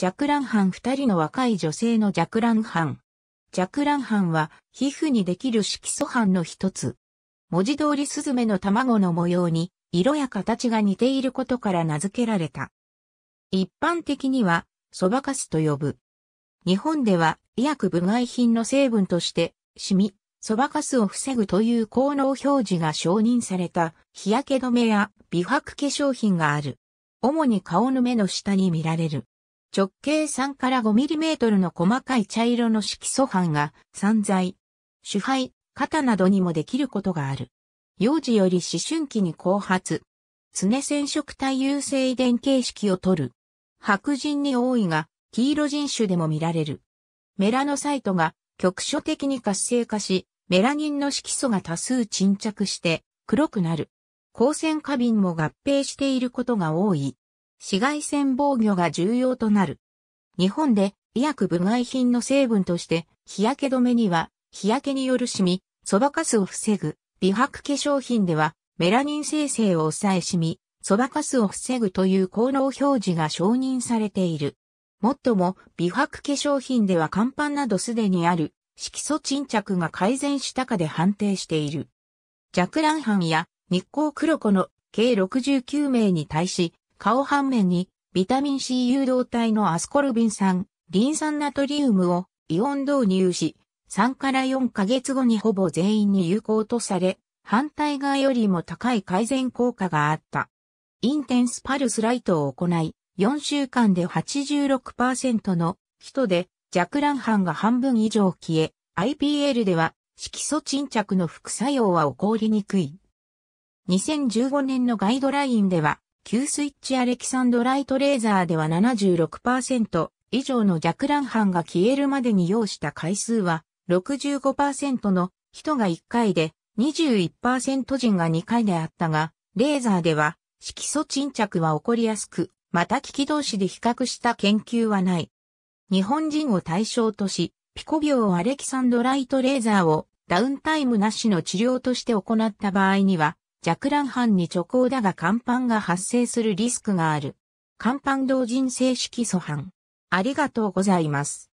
ジャクランハン二人の若い女性のジャクランハン。ジャクランハンは皮膚にできる色素斑の一つ。文字通りスズメの卵の模様に色や形が似ていることから名付けられた。一般的には、そばかすと呼ぶ。日本では医薬部外品の成分として、シミ、そばかすを防ぐという効能表示が承認された日焼け止めや美白化粧品がある。主に顔の目の下に見られる。直径3から5ミリメートルの細かい茶色の色素斑が散在、主肺、肩などにもできることがある。幼児より思春期に後発。常染色体優性遺伝形式を取る。白人に多いが、黄色人種でも見られる。メラノサイトが局所的に活性化し、メラニンの色素が多数沈着して黒くなる。光線過敏も合併していることが多い。紫外線防御が重要となる。日本で医薬部外品の成分として日焼け止めには日焼けによるシミ、そばかすを防ぐ、美白化粧品ではメラニン生成を抑えシミ、そばかすを防ぐという効能表示が承認されている。もっとも美白化粧品では乾板などすでにある色素沈着が改善したかで判定している。弱卵斑や日光黒子の計69名に対し、顔半面にビタミン C 誘導体のアスコルビン酸、リン酸ナトリウムをイオン導入し、3から4ヶ月後にほぼ全員に有効とされ、反対側よりも高い改善効果があった。インテンスパルスライトを行い、4週間で86%の人で弱卵反が半分以上消え、IPL では色素沈着の副作用は起こりにくい。2015年のガイドラインでは旧スイッチアレキサンドライトレーザーでは76%以上の弱乱斑が消えるまでに要した回数は65%の人が1回で21%人が2回であったが、レーザーでは色素沈着は起こりやすく、また機器同士で比較した研究はない。日本人を対象とし、ピコ病アレキサンドライトレーザーをダウンタイムなしの治療として行った場合には、弱乱犯に直行だが甲板が発生するリスクがある。甲板同人性色素犯。ありがとうございます。